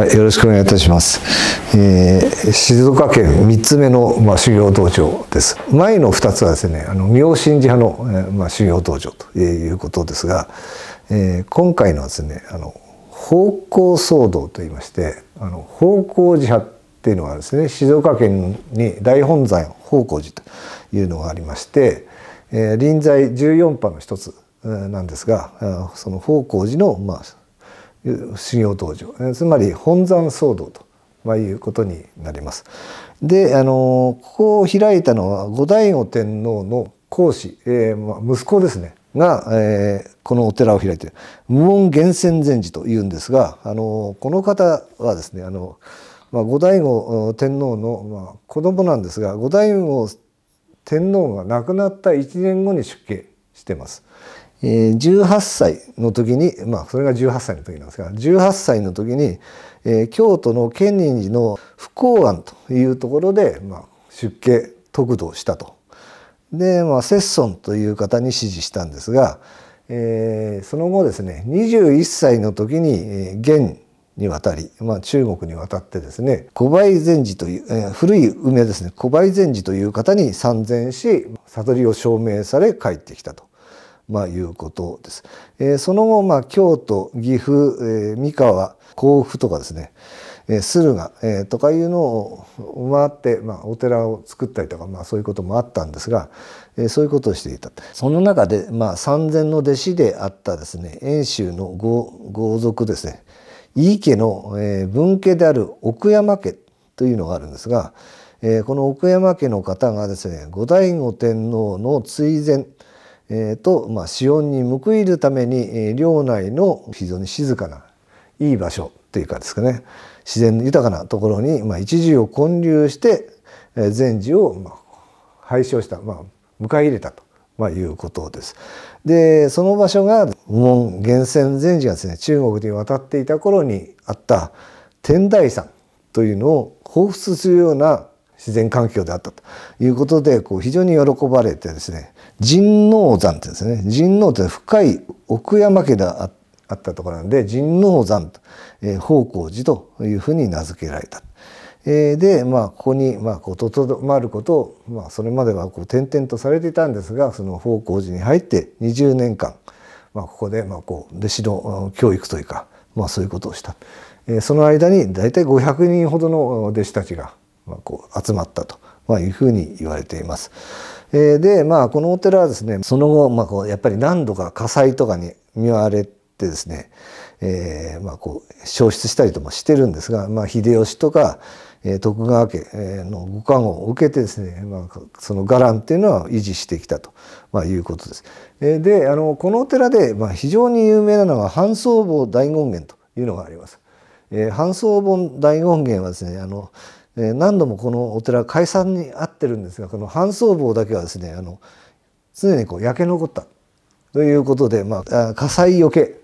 はい、よろしくお願いいたします。えー、静岡県三つ目の、まあ、修行道場です。前の二つはですね、あの妙心寺派の、えー、まあ、修行道場ということですが、えー、今回のはですね、あの方向騒動といいまして、あの方向寺派っていうのはですね、静岡県に大本山方向寺というのがありまして、えー、臨済14派の一つなんですが、その方向寺のまあ修行道場つまり本山騒動と、まあ、いうことになります。であのここを開いたのは後醍醐天皇の皇子、えーまあ、息子ですねが、えー、このお寺を開いている無音源泉禅寺というんですがあのこの方はですねあの、まあ、後醍醐天皇の、まあ、子供なんですが後醍醐天皇が亡くなった1年後に出家してます。えー、18歳の時に、まあ、それが18歳の時なんですが、18歳の時に、えー、京都の建仁寺の不幸庵というところで、まあ、出家得度をしたと。で、まあ、摂尊という方に指示したんですが、えー、その後ですね、21歳の時に、えー、元に渡り、まあ、中国に渡ってですね、古梅禅寺という、えー、古い梅ですね、古梅禅寺という方に参禅し、悟りを証明され帰ってきたと。まあ、いうことです。えー、その後、まあ、京都、岐阜、えー、三河、甲府とかですね、えー、駿河、えー、とかいうのを回って、まあ、お寺を作ったりとか、まあ、そういうこともあったんですが、えー、そういうことをしていた。その中で、まあ、三千の弟子であったですね、遠州の豪族ですね、井伊家の、えー、分家である奥山家というのがあるんですが、えー、この奥山家の方がですね、後醍醐天皇の追善、えー、と、まあ、死音に報いるためにえ領内の非常に静かないい場所というかですかね自然豊かなところに、まあ、一時を建立してえ禅寺を、まあ、廃止をした、まあ、迎え入れたと、まあ、いうことです。でその場所が無門源泉禅寺がですね中国に渡っていた頃にあった天台山というのを彷彿するような自然環境であったということでこう非常に喜ばれてですね神王山ってですね神王って深い奥山家であったところなんで神王山と、えー、方向寺というふうに名付けられた。えー、で、まあ、ここに、まあ、こう、とどまることを、まあ、それまでは、こう、転々とされていたんですが、その、方向寺に入って20年間、まあ、ここで、まあ、こう、弟子の教育というか、まあ、そういうことをした。えその間に、大体500人ほどの弟子たちが、まあ、こう集まったと。まあ、いうふうに言われています。えー、で、まあ、このお寺はですね、その後、まあ、こう、やっぱり何度か火災とかに見舞われてですね、えー、まあ、こう、消失したりともしてるんですが、まあ、秀吉とか、えー、徳川家のご加護を受けてですね、まあ、その伽藍っていうのは維持してきたと、まあ、いうことです。えー、で、あの、このお寺で、まあ、非常に有名なのは、半僧坊大権現というのがあります。えー、半僧坊大権現はですね、あの、え何度もこのお寺解散にあってるんですがこの半僧坊だけはですねあの常にこう焼け残ったということで、まあ、火災よけ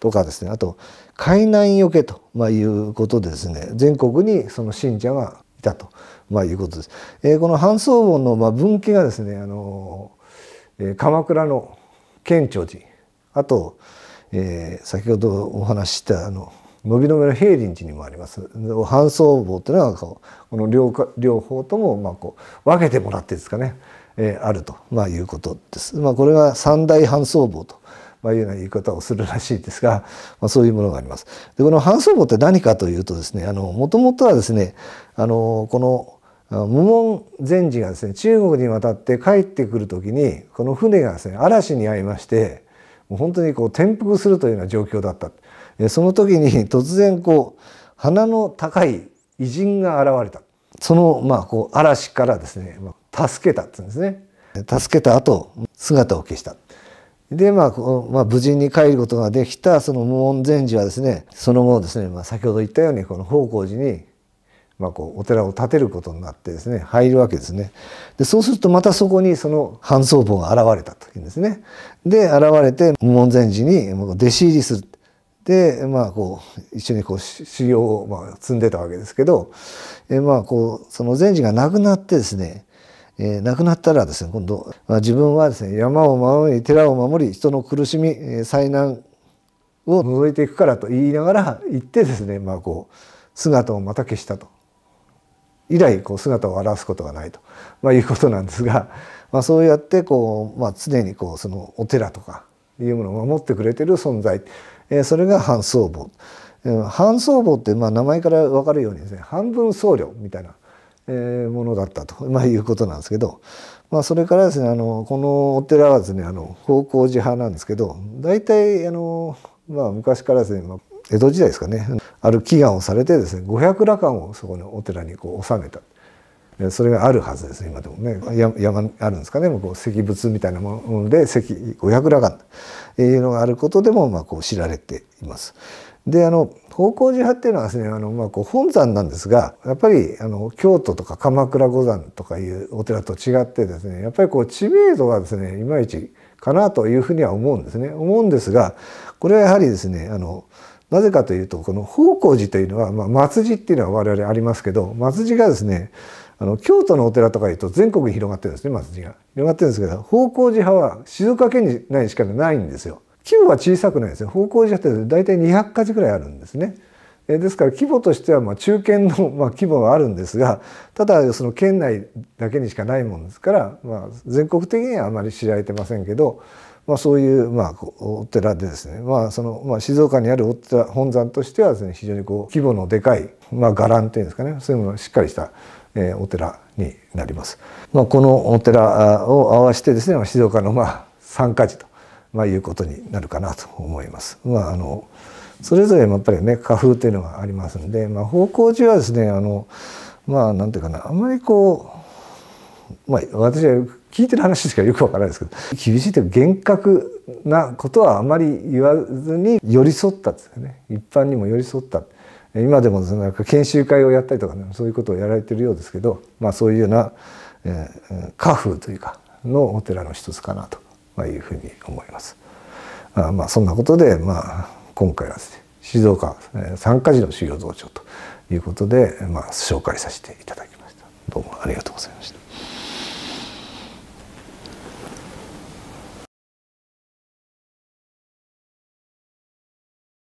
とかですねあと海難よけと、まあ、いうことでですね全国にその信者がいたと、まあ、いうことです。えー、この半僧坊の、まあ、分岐がですね、あのー、鎌倉の建長寺あと、えー、先ほどお話ししたあの伸び止びの平林寺にもあります搬送棒っていうのはこうこの両両方ともまあこう分けてもらってですかね、えー、あると、まあ、いうことです。まあ、これが三大搬送棒とまあ、いうような言い方をするらしいですが、まあ、そういうものがあります。でこの搬送棒って何かというとですねもともとはですねあのこの無門禅師がですね中国に渡って帰ってくる時にこの船がですね嵐に遭いましてもう本当にこう転覆するというような状況だった、えその時に 突然こう鼻の高い偉人が現れたそのまあこう嵐からですね助けたって言うんですね助けた後姿を消したで、まあ、こまあ、無事に帰ることができたその門前寺はですねその後ですね、まあ、先ほど言ったようにこの宝光寺にまあ、こうお寺を建てることになってですね入るわけですねでそうするとまたそこにその半僧坊が現れたというんですねで現れて門前寺に弟子入りするでまあこう一緒にこう修行をまあ積んでたわけですけどえまあこうその禅師が亡くなってですねえー、亡くなったらですね今度、まあ、自分はですね山を守り寺を守り人の苦しみ、えー、災難を除いていくからと言いながら行ってですねまあこう姿をまた消したと以来こう姿を現すことがないと、まあ、いうことなんですが、まあ、そうやってこう、まあ、常にこうそのお寺とかいうものを守ってくれてる存在、えー、それが半僧帽半僧帽ってまあ名前から分かるようにですね半分僧侶みたいな、えー、ものだったと、まあ、いうことなんですけど、まあ、それからですねあのこのお寺はですねあの方向寺派なんですけど大体あの、まあ、昔からですね、まあ江戸時代ですかねある祈願をされてですね五百羅漢をそこのお寺にこう納めたそれがあるはずです今でもね山あるんですかねこう石仏みたいなもので石五百羅漢というのがあることでもまあこう知られています。であの方向寺派っていうのはですねあの、まあ、こう本山なんですがやっぱりあの京都とか鎌倉御山とかいうお寺と違ってですねやっぱりこう知名度がですねいまいちかなというふうには思うんですね思うんですがこれはやはりですねあのなぜかというとこの宝光寺というのは、まあ、松寺っていうのは我々ありますけど松寺がですねあの京都のお寺とかいうと全国に広がってるんですね松寺が広がってるんですけど宝光寺派は静岡県内しかないんですよ規模は小さくないですね宝光寺派って大体200か所ぐらいあるんですねですから規模としてはまあ中堅の まあ規模はあるんですがただその県内だけにしかないもんですから、まあ、全国的にはあまり知られてませんけどまあ、そういう、まあ、お寺でですね、まあそのまあ、静岡にあるお寺本山としてはです、ね、非常にこう規模のでかい、まあ、伽藍っていうんですかねそういうものしっかりした、えー、お寺になります。まあ、このお寺を合わせてですね静岡の、まあ、三か地と、まあ、いうことになるかなと思います。まあ、あのそれぞれやっぱりね花風というのがありますんで、まあ、方向中はですねあのまあなんていうかなあんまりこう、まあ、私は聞いてる話しかよくわからないですけど厳しいというか厳格なことはあまり言わずに寄り添ったですよね一般にも寄り添った今でもなんか研修会をやったりとか、ね、そういうことをやられてるようですけど、まあ、そういうような、えー、家風というかのお寺の一つかなというふうに思います。あまあ、そんなことで、まあ、今回はですね静岡三ヶ寺の修行道場ということで、まあ、紹介させていただきました。どうもありがとうございました。